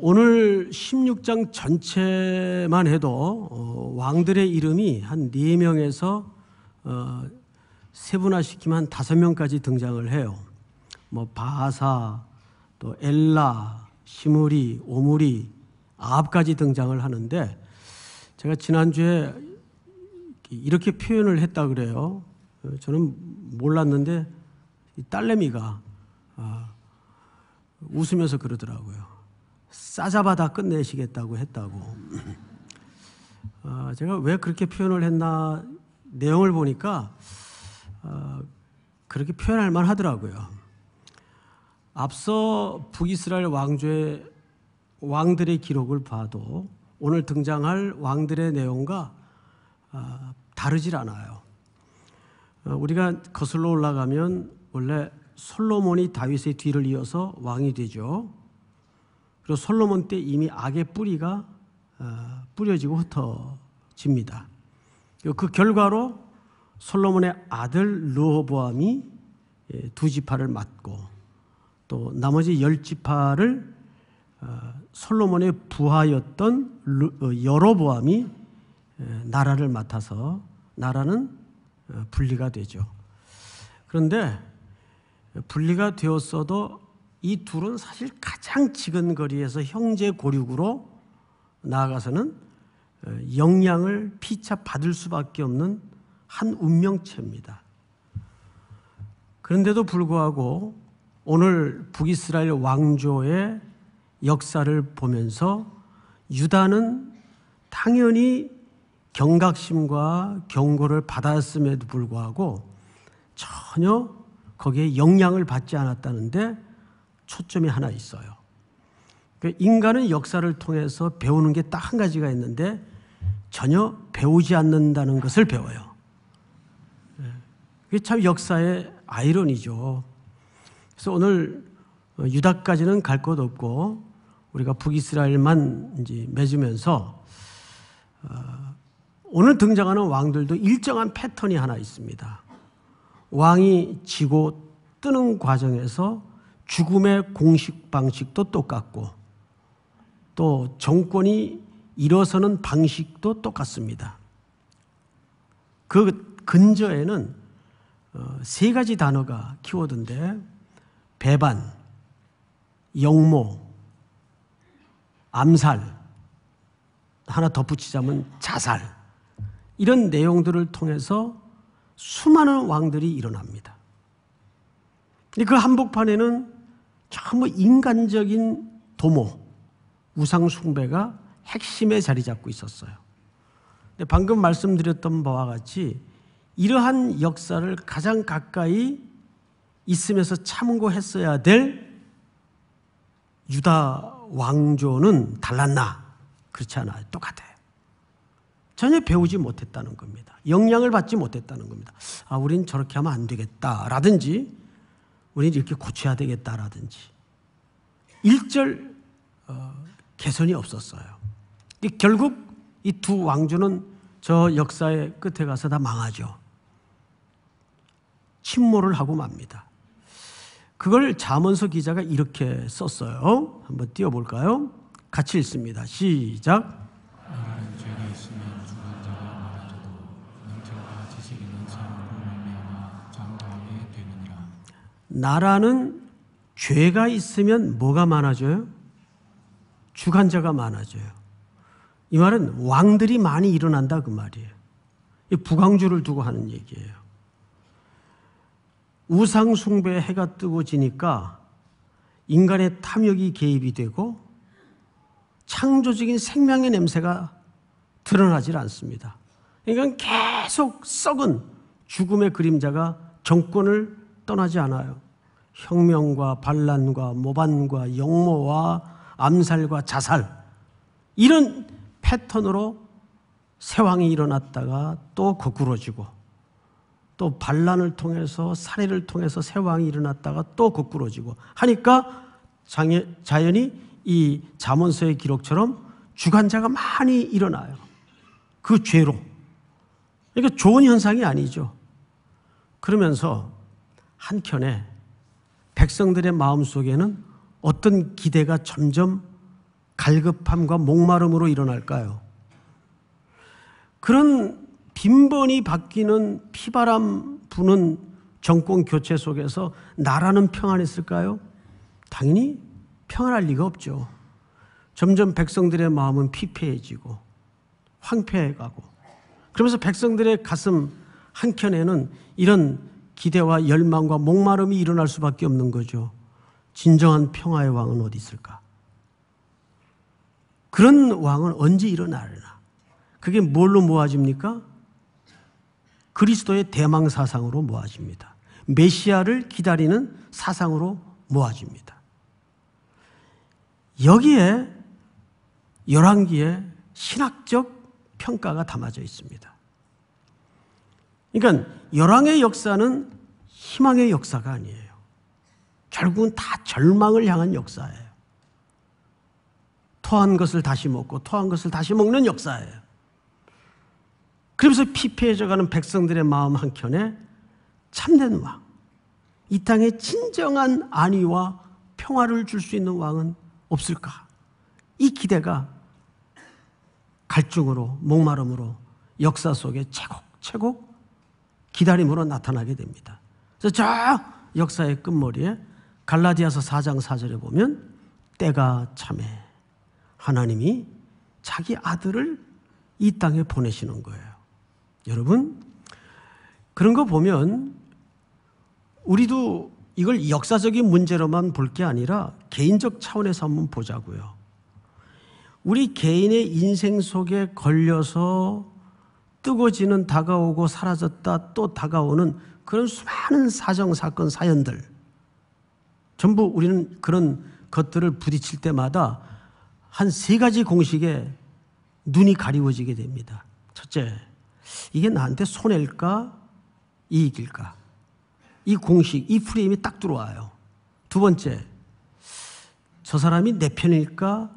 오늘 16장 전체만 해도 어, 왕들의 이름이 한 4명에서 어, 세분화시키면 한 5명까지 등장을 해요. 뭐 바사, 또 엘라, 시무리, 오무리, 아합까지 등장을 하는데 제가 지난주에 이렇게 표현을 했다 그래요. 어, 저는 몰랐는데 딸내미가 아, 웃으면서 그러더라고요. 싸잡아다 끝내시겠다고 했다고. 어, 제가 왜 그렇게 표현을 했나 내용을 보니까 어, 그렇게 표현할 만 하더라고요. 앞서 북이스라엘 왕조의 왕들의 기록을 봐도 오늘 등장할 왕들의 내용과 어, 다르질 않아요. 어, 우리가 거슬러 올라가면 원래 솔로몬이 다윗의 뒤를 이어서 왕이 되죠. 그리고 솔로몬 때 이미 악의 뿌리가 어, 뿌려지고 흩어집니다. 그 결과로 솔로몬의 아들 르호보암이 예, 두 지파를 맡고 또 나머지 열 지파를 어, 솔로몬의 부하였던 어, 여로보암이 예, 나라를 맡아서 나라는 분리가 되죠. 그런데 분리가 되었어도 이 둘은 사실 가장 지근거리에서 형제 고륙으로 나아가서는 어, 영향을 피차 받을 수밖에 없는 한 운명체입니다. 그런데도 불구하고 오늘 북이스라엘 왕조의 역사를 보면서 유다는 당연히 경각심과 경고를 받았음에도 불구하고 전혀 거기에 영향을 받지 않았다는데 초점이 하나 있어요. 그 인간은 역사를 통해서 배우는 게 딱 한 가지가 있는데 전혀 배우지 않는다는 것을 배워요. 예. 그게 참 역사의 아이러니죠. 그래서 오늘 유다까지는 갈 곳 없고 우리가 북이스라엘만 이제 맺으면서 어, 오늘 등장하는 왕들도 일정한 패턴이 하나 있습니다. 왕이 지고 뜨는 과정에서 죽음의 공식 방식도 똑같고 또 정권이 일어서는 방식도 똑같습니다. 그 근저에는 어, 세 가지 단어가 키워드인데 배반, 영모, 암살, 하나 덧붙이자면 자살 이런 내용들을 통해서 수많은 왕들이 일어납니다. 그 한복판에는 전부 인간적인 도모, 우상숭배가 핵심에 자리 잡고 있었어요. 근데 방금 말씀드렸던 바와 같이 이러한 역사를 가장 가까이 있으면서 참고했어야 될 유다 왕조는 달랐나? 그렇지 않아요. 똑같아요. 전혀 배우지 못했다는 겁니다. 영향을 받지 못했다는 겁니다. 아, 우린 저렇게 하면 안 되겠다. 라든지 우리는 이렇게 고쳐야 되겠다라든지. 일절 어, 개선이 없었어요. 결국 이 두 왕조는 저 역사의 끝에 가서 다 망하죠. 침몰을 하고 맙니다. 그걸 자문서 기자가 이렇게 썼어요. 한번 띄워볼까요? 같이 읽습니다. 시작. 나라는 죄가 있으면 뭐가 많아져요? 주관자가 많아져요. 이 말은 왕들이 많이 일어난다 그 말이에요. 이 부강주를 두고 하는 얘기예요. 우상 숭배에 해가 뜨고 지니까 인간의 탐욕이 개입이 되고 창조적인 생명의 냄새가 드러나질 않습니다. 그러니까 계속 썩은 죽음의 그림자가 정권을 떠나지 않아요. 혁명과 반란과 모반과 영모와 암살과 자살 이런 패턴으로 세왕이 일어났다가 또 거꾸러지고 또 반란을 통해서 살해를 통해서 세왕이 일어났다가 또 거꾸러지고 하니까 자연히 이 자문서의 기록처럼 주관자가 많이 일어나요. 그 죄로. 그러니까 좋은 현상이 아니죠. 그러면서 한켠에 백성들의 마음 속에는 어떤 기대가 점점 갈급함과 목마름으로 일어날까요? 그런 빈번히 바뀌는 피바람 부는 정권 교체 속에서 나라는 평안했을까요? 당연히 평안할 리가 없죠. 점점 백성들의 마음은 피폐해지고 황폐해가고 그러면서 백성들의 가슴 한켠에는 이런 기대와 열망과 목마름이 일어날 수밖에 없는 거죠. 진정한 평화의 왕은 어디 있을까? 그런 왕은 언제 일어나려나? 그게 뭘로 모아집니까? 그리스도의 대망 사상으로 모아집니다. 메시아를 기다리는 사상으로 모아집니다. 여기에 열왕기에 신학적 평가가 담아져 있습니다. 그러니까 열왕의 역사는 희망의 역사가 아니에요. 결국은 다 절망을 향한 역사예요. 토한 것을 다시 먹고 토한 것을 다시 먹는 역사예요. 그러면서 피폐해져가는 백성들의 마음 한켠에 참된 왕, 이 땅에 진정한 안위와 평화를 줄 수 있는 왕은 없을까? 이 기대가 갈증으로 목마름으로 역사 속에 최곡최곡 기다림으로 나타나게 됩니다. 그래서 저 역사의 끝머리에 갈라디아서 4장 4절에 보면 때가 참해 하나님이 자기 아들을 이 땅에 보내시는 거예요. 여러분 그런 거 보면 우리도 이걸 역사적인 문제로만 볼 게 아니라 개인적 차원에서 한번 보자고요. 우리 개인의 인생 속에 걸려서 뜨거지는 워 다가오고 사라졌다 또 다가오는 그런 수많은 사정, 사건, 사연들. 전부 우리는 그런 것들을 부딪힐 때마다 한 세 가지 공식에 눈이 가리워지게 됩니다. 첫째, 이게 나한테 손해일까? 이익일까? 이 공식, 이 프레임이 딱 들어와요. 두 번째, 저 사람이 내 편일까?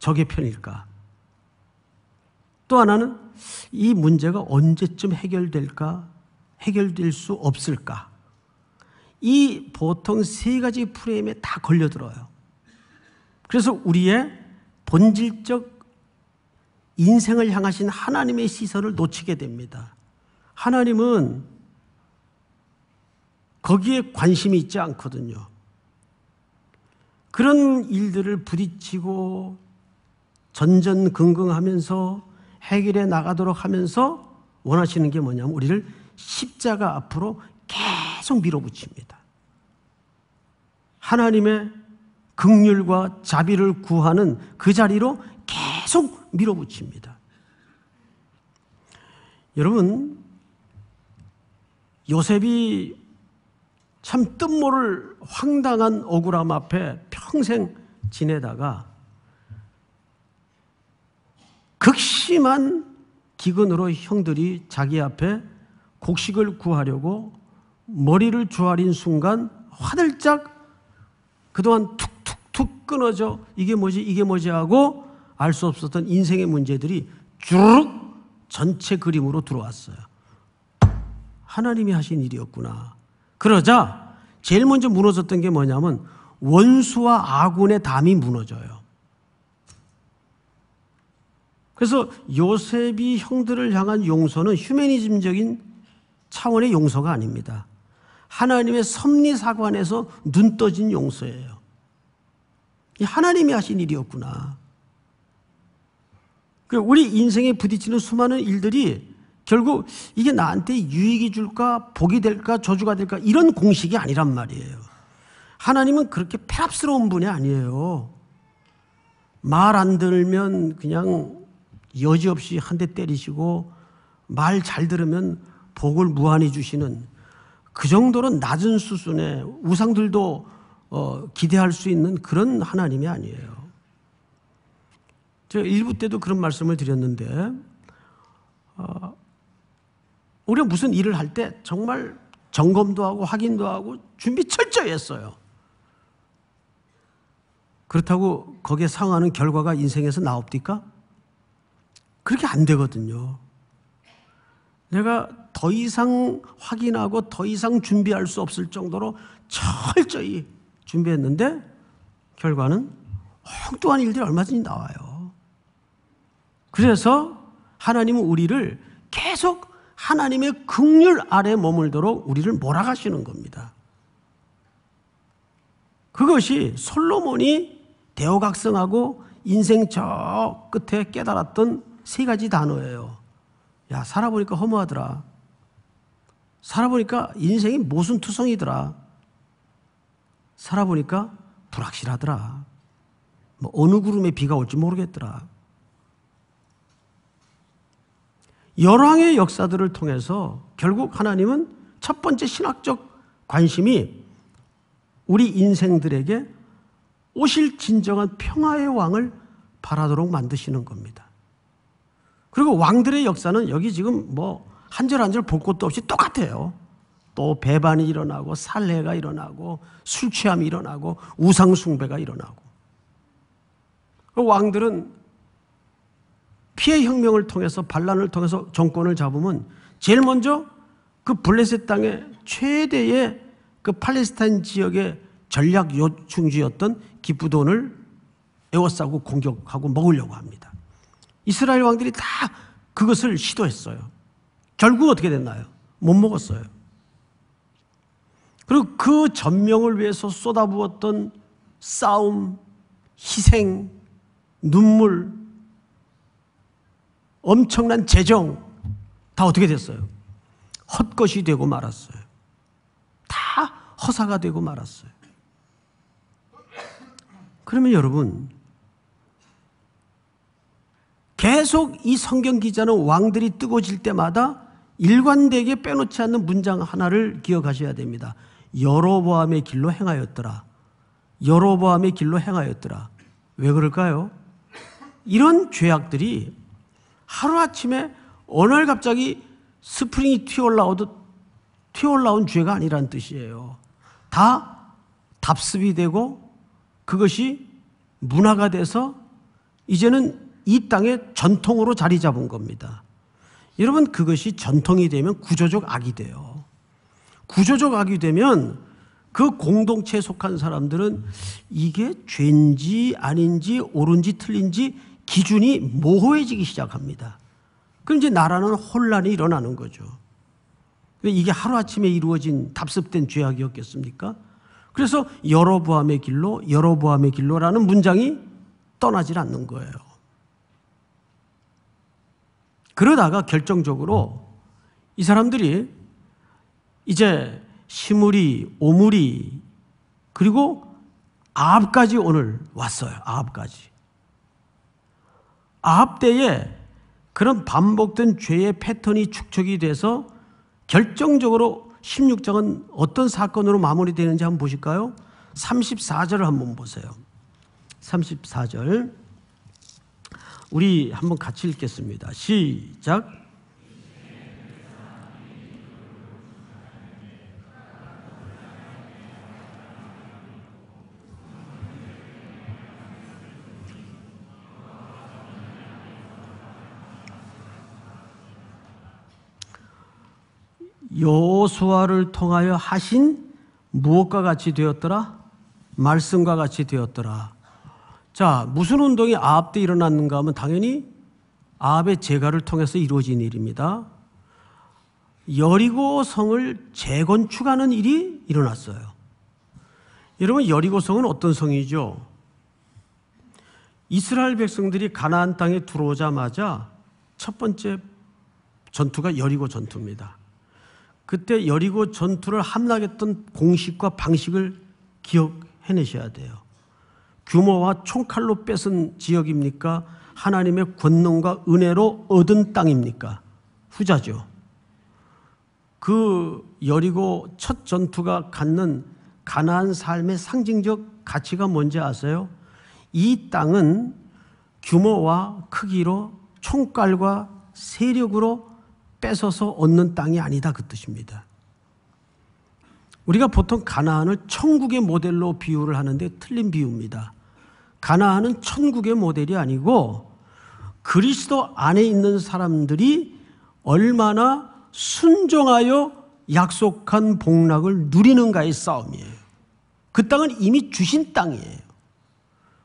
적의 편일까? 또 하나는 이 문제가 언제쯤 해결될까? 해결될 수 없을까? 이 보통 세 가지 프레임에 다 걸려들어요. 그래서 우리의 본질적 인생을 향하신 하나님의 시선을 놓치게 됩니다. 하나님은 거기에 관심이 있지 않거든요. 그런 일들을 부딪히고 전전긍긍하면서 해결해 나가도록 하면서 원하시는 게 뭐냐면 우리를 십자가 앞으로 계속 밀어붙입니다. 하나님의 극률과 자비를 구하는 그 자리로 계속 밀어붙입니다. 여러분, 요셉이 참 뜻모를 황당한 억울함 앞에 평생 지내다가 극시 심한 기근으로 형들이 자기 앞에 곡식을 구하려고 머리를 조아린 순간 화들짝 그동안 툭툭툭 끊어져 이게 뭐지 이게 뭐지 하고 알 수 없었던 인생의 문제들이 주르륵 전체 그림으로 들어왔어요. 하나님이 하신 일이었구나. 그러자 제일 먼저 무너졌던 게 뭐냐면 원수와 아군의 담이 무너져요. 그래서 요셉이 형들을 향한 용서는 휴메니즘적인 차원의 용서가 아닙니다. 하나님의 섭리사관에서 눈 떠진 용서예요. 이 하나님이 하신 일이었구나. 우리 인생에 부딪히는 수많은 일들이 결국 이게 나한테 유익이 줄까, 복이 될까, 저주가 될까 이런 공식이 아니란 말이에요. 하나님은 그렇게 패랍스러운 분이 아니에요. 말 안 들면 그냥 여지없이 한 대 때리시고 말 잘 들으면 복을 무한히 주시는 그 정도는 낮은 수준의 우상들도 어, 기대할 수 있는 그런 하나님이 아니에요. 제가 일부 때도 그런 말씀을 드렸는데 어, 우리가 무슨 일을 할 때 정말 점검도 하고 확인도 하고 준비 철저히 했어요. 그렇다고 거기에 상응하는 결과가 인생에서 나옵니까? 그렇게 안 되거든요. 내가 더 이상 확인하고 더 이상 준비할 수 없을 정도로 철저히 준비했는데 결과는 엉뚱한 일들이 얼마든지 나와요. 그래서 하나님은 우리를 계속 하나님의 극률 아래 머물도록 우리를 몰아가시는 겁니다. 그것이 솔로몬이 대오각성하고 인생 저 끝에 깨달았던 세 가지 단어예요. 야, 살아보니까 허무하더라. 살아보니까 인생이 모순투성이더라. 살아보니까 불확실하더라. 뭐 어느 구름에 비가 올지 모르겠더라. 열왕의 역사들을 통해서 결국 하나님은 첫 번째 신학적 관심이 우리 인생들에게 오실 진정한 평화의 왕을 바라도록 만드시는 겁니다. 그리고 왕들의 역사는 여기 지금 뭐 한 절 한 절 볼 것도 없이 똑같아요. 또 배반이 일어나고 살해가 일어나고 술 취함이 일어나고 우상 숭배가 일어나고 그 왕들은 피해 혁명을 통해서 반란을 통해서 정권을 잡으면 제일 먼저 그 블레셋 땅의 최대의 그 팔레스타인 지역의 전략 요충지였던 기프돈을 에워싸고 공격하고 먹으려고 합니다. 이스라엘 왕들이 다 그것을 시도했어요. 결국 어떻게 됐나요? 못 먹었어요. 그리고 그 전명을 위해서 쏟아부었던 싸움, 희생, 눈물, 엄청난 재정 다 어떻게 됐어요? 헛것이 되고 말았어요. 다 허사가 되고 말았어요. 그러면 여러분 계속 이 성경 기자는 왕들이 뜨거워질 때마다 일관되게 빼놓지 않는 문장 하나를 기억하셔야 됩니다. 여로보암의 길로 행하였더라. 여로보암의 길로 행하였더라. 왜 그럴까요? 이런 죄악들이 하루아침에 어느 날 갑자기 스프링이 튀어올라오듯 튀어올라온 죄가 아니란 뜻이에요. 다 답습이 되고 그것이 문화가 돼서 이제는 이 땅의 전통으로 자리 잡은 겁니다. 여러분 그것이 전통이 되면 구조적 악이 돼요. 구조적 악이 되면 그 공동체에 속한 사람들은 이게 죄인지 아닌지 옳은지 틀린지 기준이 모호해지기 시작합니다. 그럼 이제 나라는 혼란이 일어나는 거죠. 그러니까 이게 하루아침에 이루어진 답습된 죄악이었겠습니까? 그래서 여로보암의 길로 여로보암의 길로라는 문장이 떠나질 않는 거예요. 그러다가 결정적으로 이 사람들이 이제 시무리, 오무리, 그리고 아합까지 오늘 왔어요. 아합까지. 아합 때에 그런 반복된 죄의 패턴이 축적이 돼서 결정적으로 16장은 어떤 사건으로 마무리되는지 한번 보실까요? 34절을 한번 보세요. 34절. 우리 한번 같이 읽겠습니다. 시작. 여호수아를 통하여 하신 무엇과 같이 되었더라? 말씀과 같이 되었더라. 자, 무슨 운동이 아합 때 일어났는가 하면 당연히 아합의 재가를 통해서 이루어진 일입니다. 여리고 성을 재건축하는 일이 일어났어요. 여러분 여리고 성은 어떤 성이죠? 이스라엘 백성들이 가나안 땅에 들어오자마자 첫 번째 전투가 여리고 전투입니다. 그때 여리고 전투를 함락했던 공식과 방식을 기억해내셔야 돼요. 규모와 총칼로 뺏은 지역입니까? 하나님의 권능과 은혜로 얻은 땅입니까? 후자죠. 그 여리고 첫 전투가 갖는 가나안 삶의 상징적 가치가 뭔지 아세요? 이 땅은 규모와 크기로 총칼과 세력으로 뺏어서 얻는 땅이 아니다 그 뜻입니다. 우리가 보통 가나안을 천국의 모델로 비유를 하는데 틀린 비유입니다. 가나안은 천국의 모델이 아니고 그리스도 안에 있는 사람들이 얼마나 순종하여 약속한 복락을 누리는가의 싸움이에요. 그 땅은 이미 주신 땅이에요.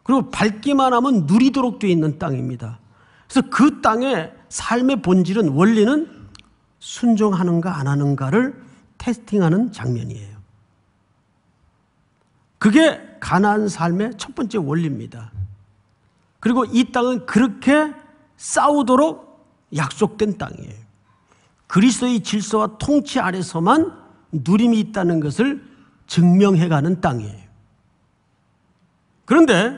그리고 밝기만 하면 누리도록 되어 있는 땅입니다. 그래서 그 땅의 삶의 본질은 원리는 순종하는가 안 하는가를 테스팅하는 장면이에요. 그게 가난한 삶의 첫 번째 원리입니다. 그리고 이 땅은 그렇게 싸우도록 약속된 땅이에요. 그리스도의 질서와 통치 아래서만 누림이 있다는 것을 증명해가는 땅이에요. 그런데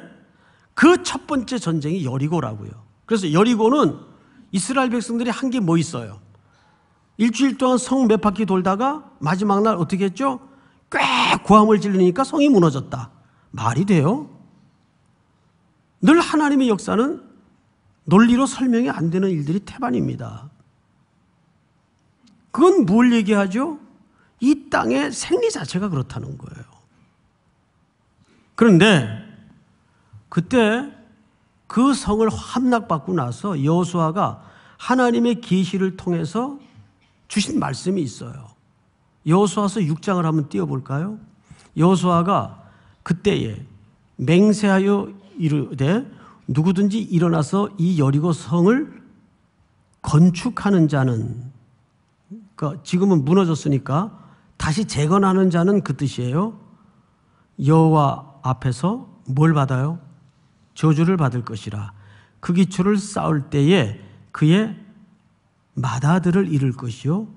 그 첫 번째 전쟁이 여리고라고요. 그래서 여리고는 이스라엘 백성들이 한 게 뭐 있어요? 일주일 동안 성 몇 바퀴 돌다가 마지막 날 어떻게 했죠? 꽤 고함을 질르니까 성이 무너졌다. 말이 돼요? 늘 하나님의 역사는 논리로 설명이 안 되는 일들이 태반입니다. 그건 뭘 얘기하죠? 이 땅의 생리 자체가 그렇다는 거예요. 그런데 그때 그 성을 함락받고 나서 여수아가 하나님의 계시를 통해서 주신 말씀이 있어요. 여호수아서 6장을 한번 띄어볼까요 여호수아가 그때에 맹세하여 이르되 누구든지 일어나서 이 여리고 성을 건축하는 자는 그러니까 지금은 무너졌으니까 다시 재건하는 자는 그 뜻이에요. 여호와 앞에서 뭘 받아요? 저주를 받을 것이라. 그 기초를 쌓을 때에 그의 마다들을 잃을 것이요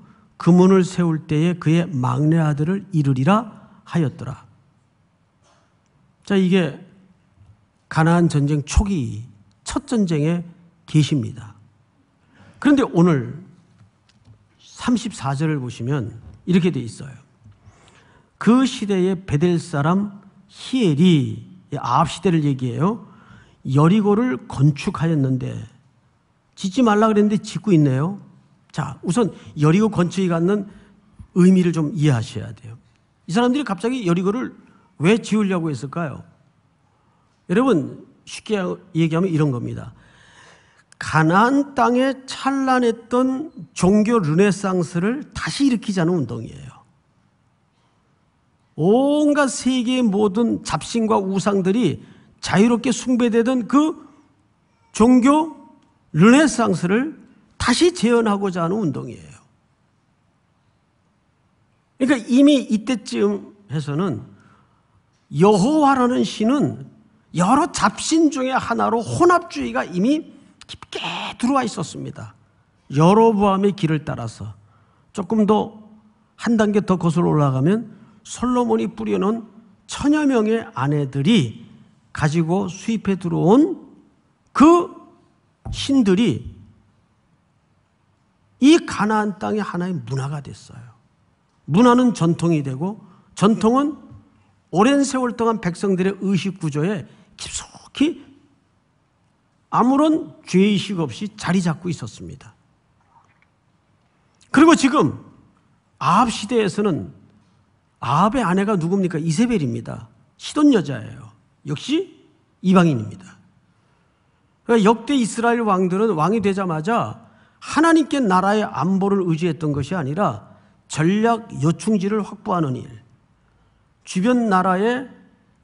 그 문을 세울 때에 그의 막내 아들을 이르리라 하였더라. 자, 이게 가나안 전쟁 초기 첫 전쟁의 계시입니다. 그런데 오늘 34절을 보시면 이렇게 돼 있어요. 그 시대의 베델 사람 히엘이 아 시대를 얘기해요. 여리고를 건축하였는데 짓지 말라 그랬는데 짓고 있네요. 자, 우선 여리고 건축이 갖는 의미를 좀 이해하셔야 돼요. 이 사람들이 갑자기 여리고를 왜 지으려고 했을까요? 여러분, 쉽게 얘기하면 이런 겁니다. 가나안 땅에 찬란했던 종교 르네상스를 다시 일으키자는 운동이에요. 온갖 세계의 모든 잡신과 우상들이 자유롭게 숭배되던 그 종교 르네상스를 다시 재현하고자 하는 운동이에요. 그러니까 이미 이때쯤 해서는 여호와라는 신은 여러 잡신 중의 하나로 혼합주의가 이미 깊게 들어와 있었습니다. 여로보암의 길을 따라서 조금 더 한 단계 더 거슬러 올라가면 솔로몬이 뿌려놓은 천여 명의 아내들이 가지고 수입해 들어온 그 신들이 이 가나안 땅이 하나의 문화가 됐어요. 문화는 전통이 되고 전통은 오랜 세월 동안 백성들의 의식 구조에 깊숙이 아무런 죄의식 없이 자리 잡고 있었습니다. 그리고 지금 아합 시대에서는 아합의 아내가 누굽니까? 이세벨입니다. 시돈 여자예요. 역시 이방인입니다. 그러니까 역대 이스라엘 왕들은 왕이 되자마자 하나님께 나라의 안보를 의지했던 것이 아니라 전략 요충지를 확보하는 일, 주변 나라의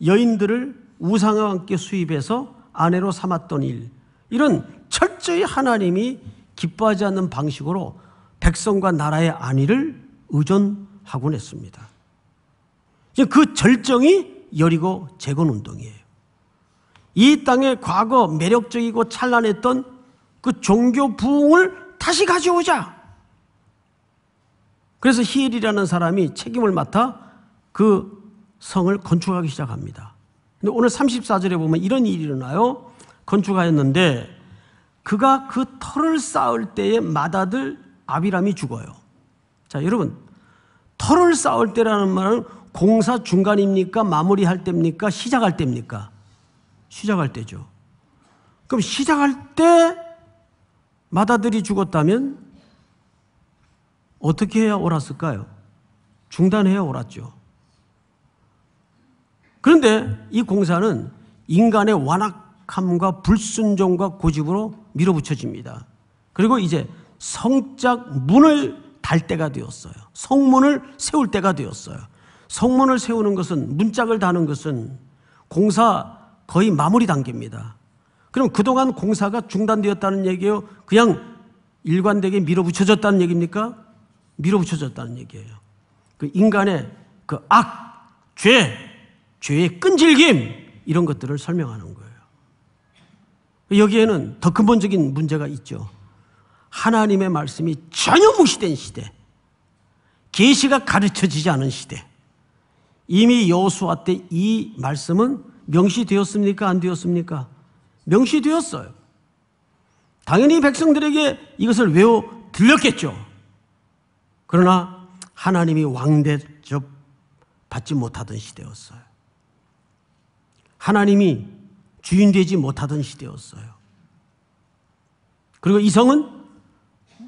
여인들을 우상과 함께 수입해서 아내로 삼았던 일, 이런 철저히 하나님이 기뻐하지 않는 방식으로 백성과 나라의 안위를 의존하곤 했습니다. 그 절정이 여리고 재건 운동이에요. 이 땅의 과거 매력적이고 찬란했던 그 종교 부흥을 다시 가져오자. 그래서 히엘이라는 사람이 책임을 맡아 그 성을 건축하기 시작합니다. 근데 오늘 34절에 보면 이런 일이 일어나요. 건축하였는데 그가 그 털을 쌓을 때에 마다들 아비람이 죽어요. 자, 여러분. 털을 쌓을 때라는 말은 공사 중간입니까? 마무리할 때입니까? 시작할 때입니까? 시작할 때죠. 그럼 시작할 때 마다들이 죽었다면 어떻게 해야 옳았을까요? 중단해야 옳았죠. 그런데 이 공사는 인간의 완악함과 불순종과 고집으로 밀어붙여집니다. 그리고 이제 성작 문을 달 때가 되었어요. 성문을 세울 때가 되었어요. 성문을 세우는 것은 문짝을 다는 것은 공사 거의 마무리 단계입니다. 그럼 그동안 공사가 중단되었다는 얘기예요? 그냥 일관되게 밀어붙여졌다는 얘기입니까? 밀어붙여졌다는 얘기예요. 그 인간의 그 악, 죄, 죄의 끈질김 이런 것들을 설명하는 거예요. 여기에는 더 근본적인 문제가 있죠. 하나님의 말씀이 전혀 무시된 시대. 계시가 가르쳐지지 않은 시대. 이미 여호수아 때 이 말씀은 명시되었습니까? 안 되었습니까? 명시되었어요. 당연히 백성들에게 이것을 외워 들렸겠죠. 그러나 하나님이 왕대접 받지 못하던 시대였어요. 하나님이 주인 되지 못하던 시대였어요. 그리고 이성은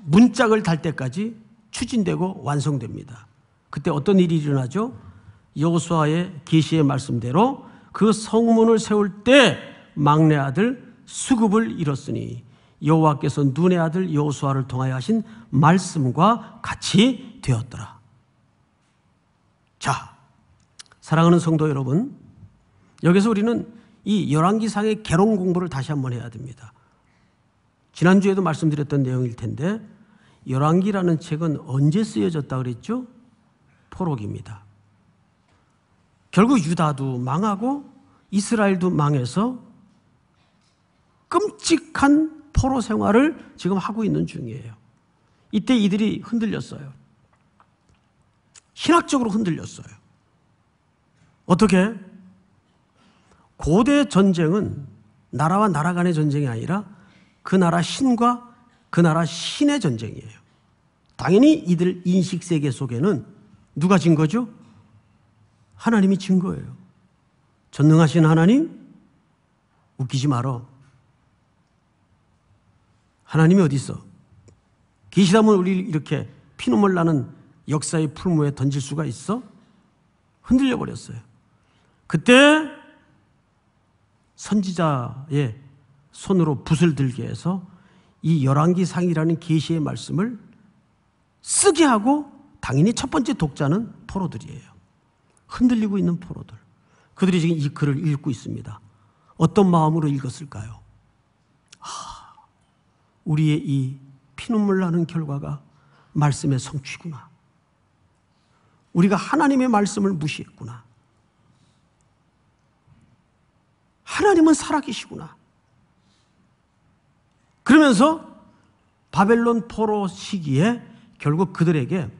문짝을 달 때까지 추진되고 완성됩니다. 그때 어떤 일이 일어나죠? 여호수아의 계시의 말씀대로 그 성문을 세울 때 막내 아들 수급을 잃었으니 여호와께서 눈의 아들 여호수아를 통하여 하신 말씀과 같이 되었더라. 자, 사랑하는 성도 여러분, 여기서 우리는 이 열왕기상의 개론 공부를 다시 한번 해야 됩니다. 지난주에도 말씀드렸던 내용일 텐데 열왕기라는 책은 언제 쓰여졌다 그랬죠? 포록입니다. 결국 유다도 망하고 이스라엘도 망해서 끔찍한 포로 생활을 지금 하고 있는 중이에요. 이때 이들이 흔들렸어요. 신학적으로 흔들렸어요. 어떻게? 고대 전쟁은 나라와 나라 간의 전쟁이 아니라 그 나라 신과 그 나라 신의 전쟁이에요. 당연히 이들 인식 세계 속에는 누가 진 거죠? 하나님이 진 거예요. 전능하신 하나님, 웃기지 말어. 하나님이 어디 있어? 계시다면 우리 이렇게 피눈물 나는 역사의 풀무에 던질 수가 있어? 흔들려 버렸어요. 그때 선지자의 손으로 붓을 들게 해서 이 열왕기상이라는 계시의 말씀을 쓰게 하고 당연히 첫 번째 독자는 포로들이에요. 흔들리고 있는 포로들. 그들이 지금 이 글을 읽고 있습니다. 어떤 마음으로 읽었을까요? 우리의 이 피눈물 나는 결과가 말씀의 성취구나. 우리가 하나님의 말씀을 무시했구나. 하나님은 살아계시구나. 그러면서 바벨론 포로 시기에 결국 그들에게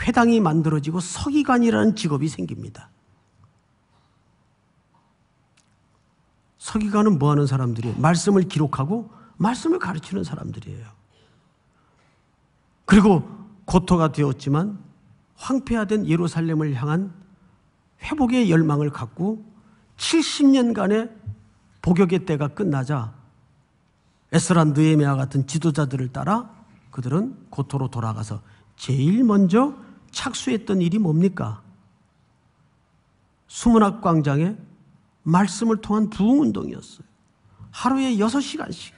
회당이 만들어지고 서기관이라는 직업이 생깁니다. 서기관은 뭐 하는 사람들이 말씀을 기록하고 말씀을 가르치는 사람들이에요. 그리고 고토가 되었지만 황폐화된 예루살렘을 향한 회복의 열망을 갖고 70년간의 복역의 때가 끝나자 에스란 느에메아 같은 지도자들을 따라 그들은 고토로 돌아가서 제일 먼저 착수했던 일이 뭡니까? 수문학 광장에 말씀을 통한 부흥운동이었어요. 하루에 6시간씩.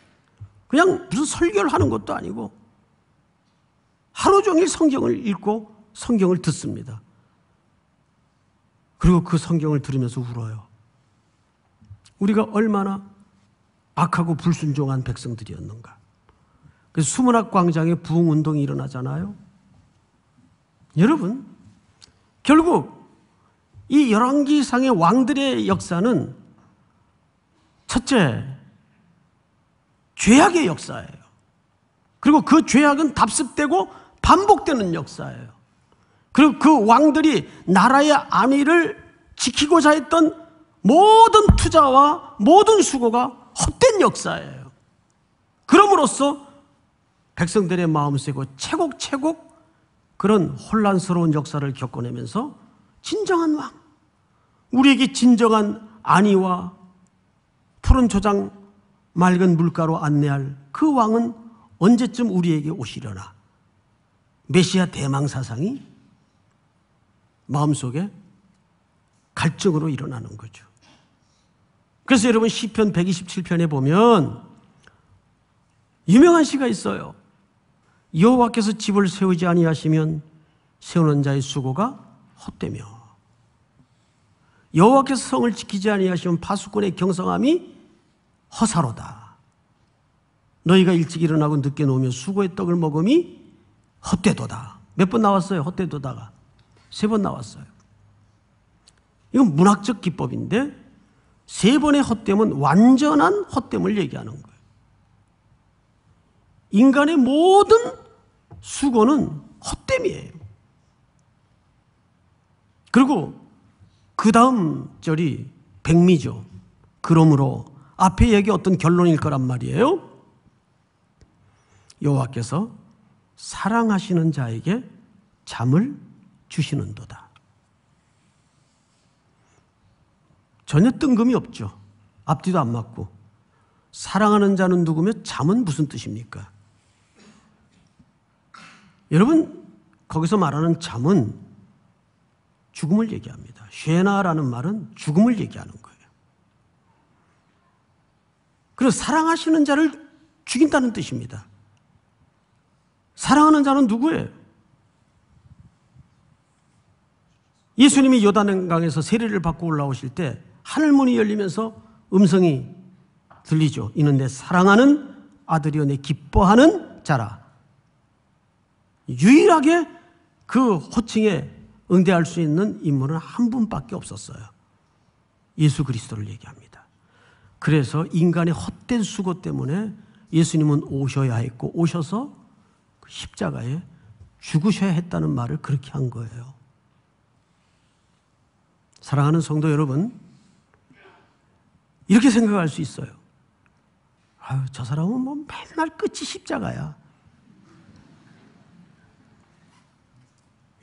그냥 무슨 설교를 하는 것도 아니고 하루 종일 성경을 읽고 성경을 듣습니다. 그리고 그 성경을 들으면서 울어요. 우리가 얼마나 악하고 불순종한 백성들이었는가. 그 수문학 광장에 부흥운동이 일어나잖아요. 여러분, 결국 이 열왕기상의 왕들의 역사는 첫째, 죄악의 역사예요. 그리고 그 죄악은 답습되고 반복되는 역사예요. 그리고 그 왕들이 나라의 안위를 지키고자 했던 모든 투자와 모든 수고가 헛된 역사예요. 그럼으로써 백성들의 마음속에 채곡채곡 그런 혼란스러운 역사를 겪어내면서 진정한 왕, 우리에게 진정한 안위와 푸른 초장 맑은 물가로 안내할 그 왕은 언제쯤 우리에게 오시려나? 메시아 대망 사상이 마음속에 갈증으로 일어나는 거죠. 그래서 여러분 시편 127편에 보면 유명한 시가 있어요. 여호와께서 집을 세우지 아니하시면 세우는 자의 수고가 헛되며 여호와께서 성을 지키지 아니하시면 파수꾼의 경성함이 허사로다. 너희가 일찍 일어나고 늦게 놓으면 수고의 떡을 먹음이 헛되도다. 몇 번 나왔어요? 헛되도다가. 세 번 나왔어요. 이건 문학적 기법인데 세 번의 헛됨은 완전한 헛됨을 얘기하는 거예요. 인간의 모든 수고는 헛됨이에요. 그리고 그 다음 절이 백미죠. 그러므로 앞에 얘기 어떤 결론일 거란 말이에요. 여호와께서 사랑하시는 자에게 잠을 주시는도다. 전혀 뜬금이 없죠. 앞뒤도 안 맞고. 사랑하는 자는 누구며 잠은 무슨 뜻입니까? 여러분, 거기서 말하는 잠은 죽음을 얘기합니다. 쉐나라는 말은 죽음을 얘기하는 거예요. 그리고 사랑하시는 자를 죽인다는 뜻입니다. 사랑하는 자는 누구예요? 예수님이 요단강에서 세례를 받고 올라오실 때 하늘문이 열리면서 음성이 들리죠. 이는 내 사랑하는 아들이요 내 기뻐하는 자라. 유일하게 그 호칭에 응대할 수 있는 인물은 한 분밖에 없었어요. 예수 그리스도를 얘기합니다. 그래서 인간의 헛된 수고 때문에 예수님은 오셔야 했고 오셔서 그 십자가에 죽으셔야 했다는 말을 그렇게 한 거예요. 사랑하는 성도 여러분, 이렇게 생각할 수 있어요. 아유, 저 사람은 뭐 맨날 끝이 십자가야.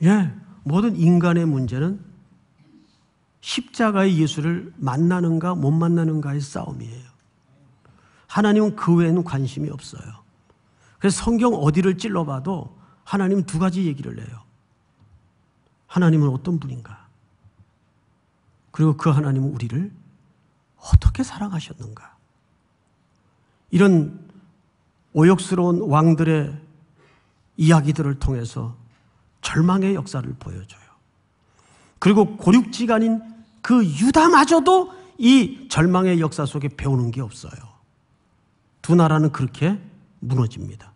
예, 모든 인간의 문제는 십자가의 예수를 만나는가 못 만나는가의 싸움이에요. 하나님은 그 외에는 관심이 없어요. 그래서 성경 어디를 찔러봐도 하나님은 두 가지 얘기를 해요. 하나님은 어떤 분인가? 그리고 그 하나님은 우리를 어떻게 사랑하셨는가? 이런 오욕스러운 왕들의 이야기들을 통해서 절망의 역사를 보여줘요. 그리고 고륙지간인 그 유다마저도 이 절망의 역사 속에 배우는 게 없어요. 두 나라는 그렇게 무너집니다.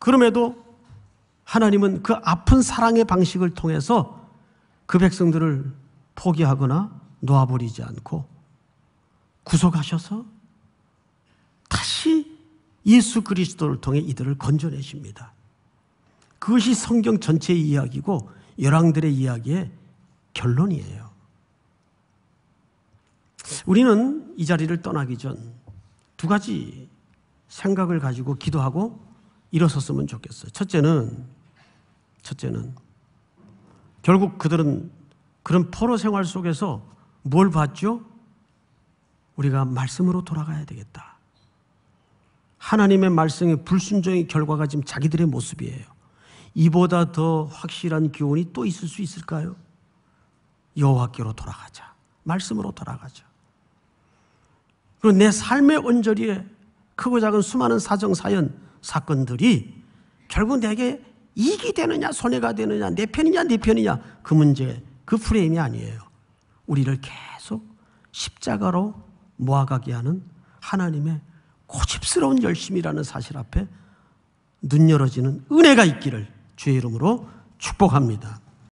그럼에도 하나님은 그 아픈 사랑의 방식을 통해서 그 백성들을 포기하거나 놓아버리지 않고 구속하셔서 다시 예수 그리스도를 통해 이들을 건져내십니다. 그것이 성경 전체의 이야기고 열왕들의 이야기의 결론이에요. 우리는 이 자리를 떠나기 전 두 가지 생각을 가지고 기도하고 일어섰으면 좋겠어요. 첫째는 첫째는 결국 그들은 그런 포로 생활 속에서 뭘 봤죠? 우리가 말씀으로 돌아가야 되겠다. 하나님의 말씀의 불순종의 결과가 지금 자기들의 모습이에요. 이보다 더 확실한 교훈이 또 있을 수 있을까요? 여호와께로 돌아가자. 말씀으로 돌아가자. 그리고 내 삶의 언저리에 크고 작은 수많은 사정, 사연, 사건들이 결국 내게 이익이 되느냐, 손해가 되느냐, 내 편이냐, 내 네 편이냐, 그 문제, 그 프레임이 아니에요. 우리를 계속 십자가로 모아가게 하는 하나님의 고집스러운 열심이라는 사실 앞에 눈 열어지는 은혜가 있기를 주의 이름으로 축복합니다.